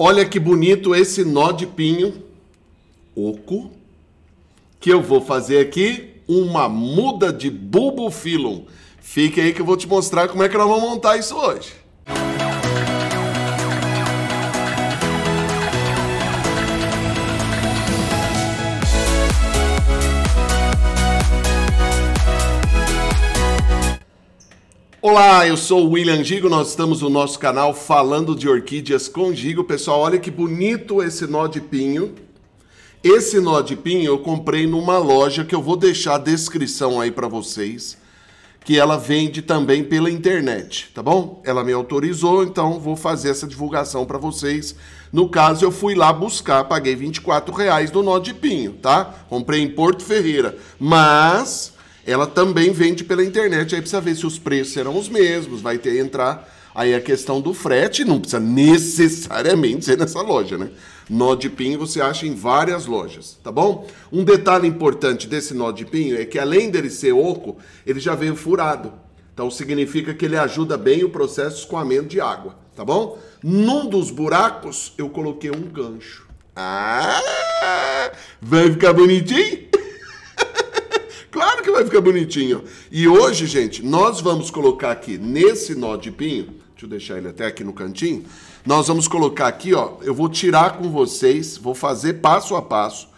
Olha que bonito esse nó de pinho oco que eu vou fazer aqui uma muda de filum. Fique aí que eu vou te mostrar como é que nós vamos montar isso hoje. Olá, eu sou o William Gigo, nós estamos no nosso canal falando de orquídeas com Gigo. Pessoal, olha que bonito esse nó de pinho. Esse nó de pinho eu comprei numa loja que eu vou deixar a descrição aí para vocês, que ela vende também pela internet, tá bom? Ela me autorizou, então vou fazer essa divulgação para vocês. No caso, eu fui lá buscar, paguei 24 reais do nó de pinho, tá? Comprei em Porto Ferreira, mas ela também vende pela internet. Aí precisa ver se os preços serão os mesmos, vai ter entrar aí a questão do frete, não precisa necessariamente ser nessa loja, né? Nó de pinho você acha em várias lojas, tá bom? Um detalhe importante desse nó de pinho é que além dele ser oco, ele já veio furado. Então significa que ele ajuda bem o processo de escoamento de água, tá bom? Num dos buracos eu coloquei um gancho. Ah! Vai ficar bonitinho? Claro que vai ficar bonitinho. E hoje, gente, nós vamos colocar aqui nesse nó de pinho, deixa eu deixar ele até aqui no cantinho, nós vamos colocar aqui, ó, eu vou tirar com vocês, vou fazer passo a passo,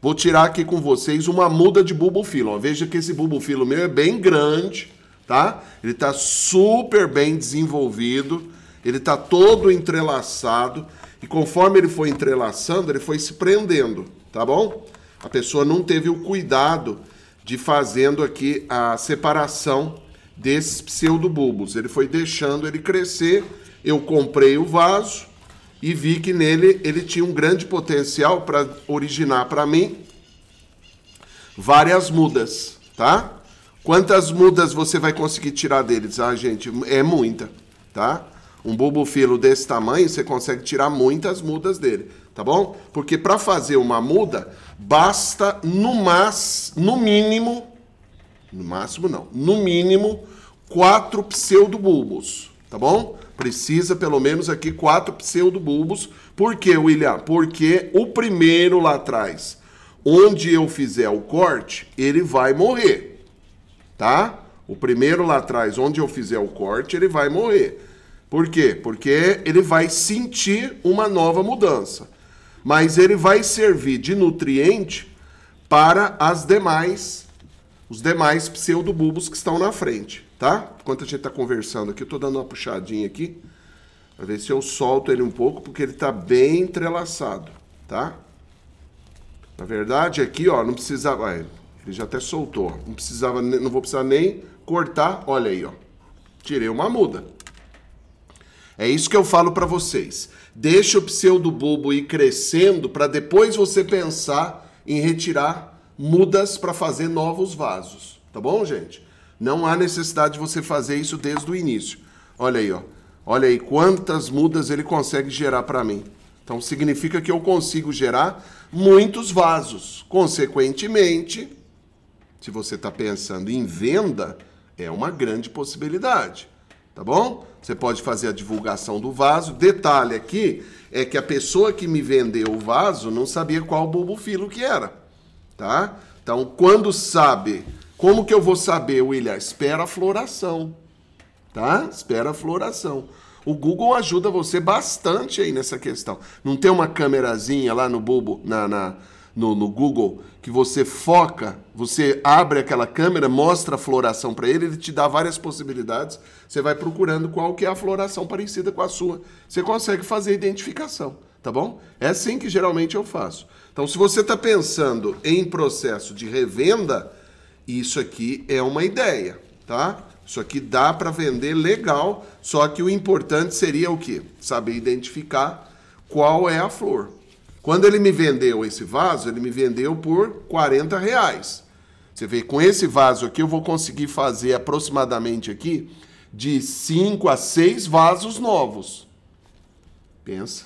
vou tirar aqui com vocês uma muda de filo, ó. Veja que esse filo meu é bem grande, tá? Ele tá super bem desenvolvido, ele tá todo entrelaçado, e conforme ele foi entrelaçando, ele foi se prendendo, tá bom? A pessoa não teve o cuidado de fazendo aqui a separação desses pseudobulbos. Ele foi deixando ele crescer, eu comprei o vaso e vi que nele ele tinha um grande potencial para originar para mim várias mudas, tá? Quantas mudas você vai conseguir tirar deles? Ah, gente, é muita, tá? Um bulbo filo desse tamanho, você consegue tirar muitas mudas dele tá bom? Porque para fazer uma muda, basta no mas, no mínimo, no máximo não, no mínimo quatro pseudobulbos, tá bom? Precisa pelo menos aqui quatro pseudobulbos. Por quê, William? Porque o primeiro lá atrás, onde eu fizer o corte, ele vai morrer, tá? O primeiro lá atrás, onde eu fizer o corte, ele vai morrer. Por quê? Porque ele vai sentir uma nova mudança mas ele vai servir de nutriente para as demais, os demais pseudobulbos que estão na frente, tá? Enquanto a gente está conversando aqui, eu estou dando uma puxadinha aqui, para ver se eu solto ele um pouco, porque ele está bem entrelaçado, tá? Na verdade, aqui, ó, não precisava... Ele já até soltou, não precisava, não vou precisar nem cortar, olha aí, ó. Tirei uma muda. É isso que eu falo para vocês. Deixa o pseudo bobo ir crescendo para depois você pensar em retirar mudas para fazer novos vasos, tá bom, gente? Não há necessidade de você fazer isso desde o início. Olha aí, ó. Olha aí quantas mudas ele consegue gerar para mim. Então significa que eu consigo gerar muitos vasos. Consequentemente, se você está pensando em venda, é uma grande possibilidade tá bom? Você pode fazer a divulgação do vaso. Detalhe aqui é que a pessoa que me vendeu o vaso não sabia qual filo que era, tá? Então, quando sabe, como que eu vou saber, William? Espera a floração, tá? Espera a floração. O Google ajuda você bastante aí nessa questão. Não tem uma câmerazinha lá no bulbo, na, na no, no Google, que você foca, você abre aquela câmera, mostra a floração para ele, ele te dá várias possibilidades. Você vai procurando qual que é a floração parecida com a sua. Você consegue fazer a identificação, tá bom? É assim que geralmente eu faço. Então, se você está pensando em processo de revenda, isso aqui é uma ideia, tá? Isso aqui dá para vender legal, só que o importante seria o quê? Saber identificar qual é a flor. Quando ele me vendeu esse vaso, ele me vendeu por 40 reais. Você vê, com esse vaso aqui eu vou conseguir fazer aproximadamente aqui de 5 a 6 vasos novos. Pensa.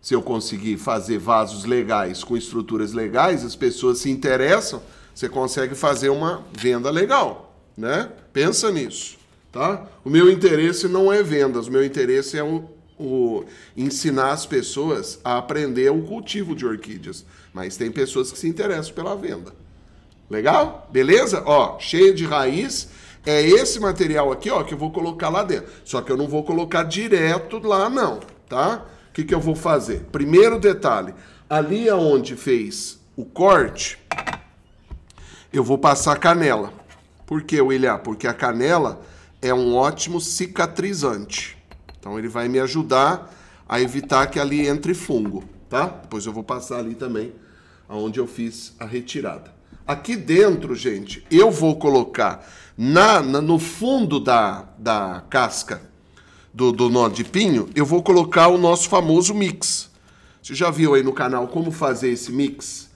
Se eu conseguir fazer vasos legais com estruturas legais, as pessoas se interessam, você consegue fazer uma venda legal, né? Pensa nisso, tá? O meu interesse não é vendas, o meu interesse é o o, ensinar as pessoas a aprender o cultivo de orquídeas, mas tem pessoas que se interessam pela venda. Legal? Beleza? Ó, cheio de raiz. É esse material aqui, ó, que eu vou colocar lá dentro. Só que eu não vou colocar direto lá, não, tá? O que, que eu vou fazer? Primeiro detalhe, ali aonde fez o corte, eu vou passar canela. Por que, William? Porque a canela é um ótimo cicatrizante. Então ele vai me ajudar a evitar que ali entre fungo, tá? Depois eu vou passar ali também aonde eu fiz a retirada. Aqui dentro, gente, eu vou colocar na, na no fundo da, da casca do, do nó de pinho, eu vou colocar o nosso famoso mix. Você já viu aí no canal como fazer esse mix?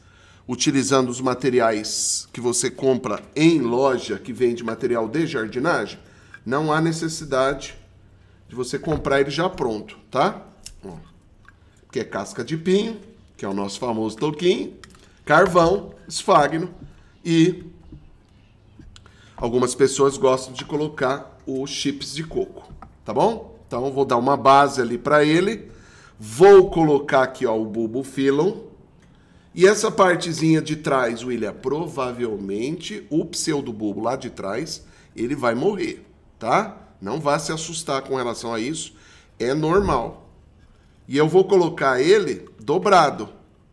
utilizando os materiais que você compra em loja que vende material de jardinagem, não há necessidade de você comprar ele já pronto, tá? que é casca de pinho, que é o nosso famoso toquinho, carvão, esfagno e algumas pessoas gostam de colocar os chips de coco, tá bom? Então vou dar uma base ali para ele, vou colocar aqui ó, o bulbo filon, e essa partezinha de trás, William, provavelmente o pseudo bulbo lá de trás, ele vai morrer, tá? Não vá se assustar com relação a isso. É normal. E eu vou colocar ele dobrado.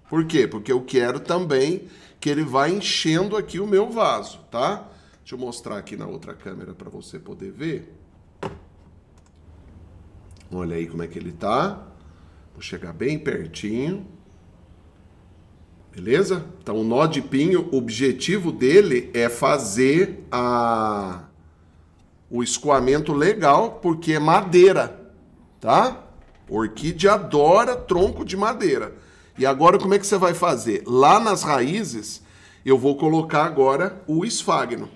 Por quê? Porque eu quero também que ele vá enchendo aqui o meu vaso, tá? Deixa eu mostrar aqui na outra câmera para você poder ver. Olha aí como é que ele tá. Vou chegar bem pertinho. Beleza? Então, o nó de pinho, o objetivo dele é fazer a o escoamento legal, porque é madeira, tá? Orquídea adora tronco de madeira. E agora como é que você vai fazer? Lá nas raízes, eu vou colocar agora o esfagno.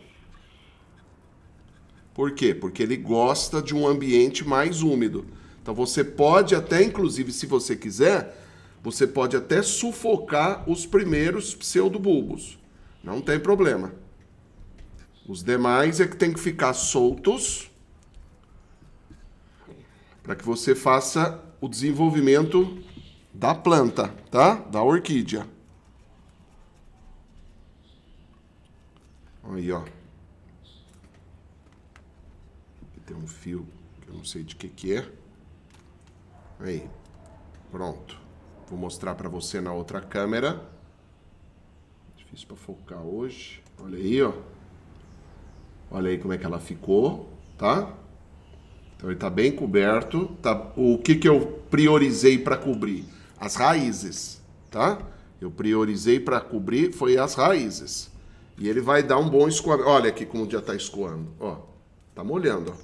Por quê? Porque ele gosta de um ambiente mais úmido. Então você pode até, inclusive, se você quiser, você pode até sufocar os primeiros pseudobulbos. Não tem problema. Os demais é que tem que ficar soltos para que você faça o desenvolvimento da planta, tá? Da orquídea. Aí, ó. Aqui tem um fio que eu não sei de que que é. Aí. Pronto. Vou mostrar para você na outra câmera. Difícil para focar hoje. Olha aí, ó. Olha aí como é que ela ficou, tá? Então ele está bem coberto. Tá? O que, que eu priorizei para cobrir? As raízes, tá? Eu priorizei para cobrir foi as raízes. E ele vai dar um bom escoamento. Olha aqui como já está escoando, ó. Tá molhando, ó.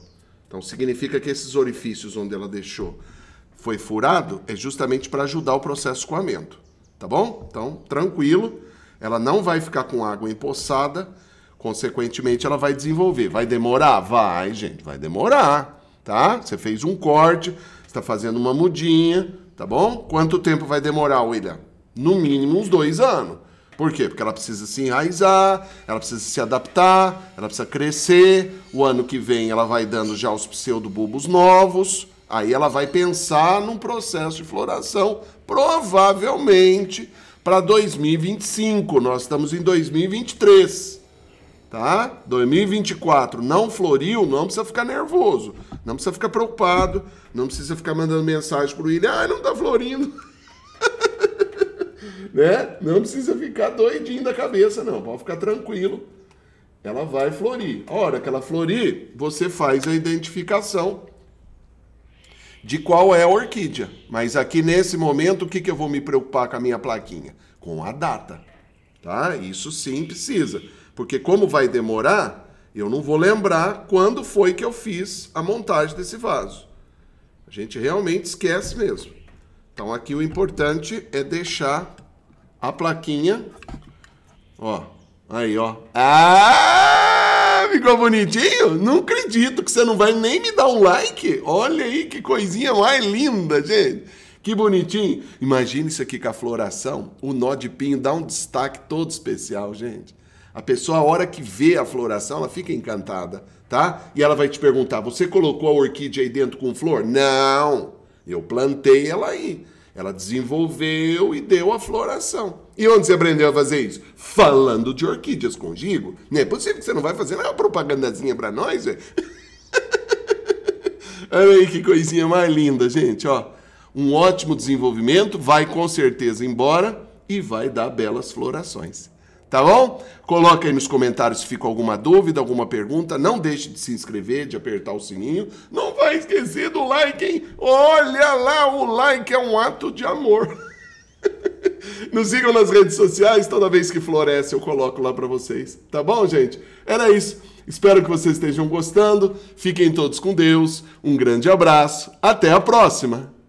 Então significa que esses orifícios onde ela deixou foi furado é justamente para ajudar o processo de escoamento, tá bom? Então, tranquilo. Ela não vai ficar com água empoçada Consequentemente, ela vai desenvolver. Vai demorar? Vai, gente, vai demorar, tá? Você fez um corte, está fazendo uma mudinha, tá bom? Quanto tempo vai demorar, William? No mínimo uns dois anos. Por quê? Porque ela precisa se enraizar, ela precisa se adaptar, ela precisa crescer. O ano que vem ela vai dando já os pseudobulbos novos. Aí ela vai pensar num processo de floração, provavelmente para 2025. Nós estamos em 2023 tá? 2024 não floriu, não precisa ficar nervoso, não precisa ficar preocupado, não precisa ficar mandando mensagem pro William, ah, não tá florindo. né? Não precisa ficar doidinho da cabeça, não. Pode ficar tranquilo. Ela vai florir. A hora que ela florir, você faz a identificação de qual é a orquídea. Mas aqui nesse momento, o que, que eu vou me preocupar com a minha plaquinha? Com a data. Tá? Isso sim precisa. Porque como vai demorar, eu não vou lembrar quando foi que eu fiz a montagem desse vaso. A gente realmente esquece mesmo. Então aqui o importante é deixar a plaquinha, ó, aí ó. Ah, ficou bonitinho? Não acredito que você não vai nem me dar um like. Olha aí que coisinha mais linda, gente. Que bonitinho. Imagina isso aqui com a floração. O nó de pinho dá um destaque todo especial, gente. A pessoa, a hora que vê a floração, ela fica encantada, tá? E ela vai te perguntar: você colocou a orquídea aí dentro com flor? Não, eu plantei ela aí. Ela desenvolveu e deu a floração. E onde você aprendeu a fazer isso? Falando de orquídeas contigo, Não é possível que você não vai fazer é uma propagandazinha para nós, velho. É? Olha aí que coisinha mais linda, gente, ó. Um ótimo desenvolvimento, vai com certeza embora e vai dar belas florações tá bom? Coloca aí nos comentários se ficou alguma dúvida, alguma pergunta. Não deixe de se inscrever, de apertar o sininho. Não vai esquecer do like, hein? Olha lá, o like é um ato de amor. Nos sigam nas redes sociais, toda vez que floresce eu coloco lá para vocês. Tá bom, gente? Era isso. Espero que vocês estejam gostando. Fiquem todos com Deus. Um grande abraço. Até a próxima.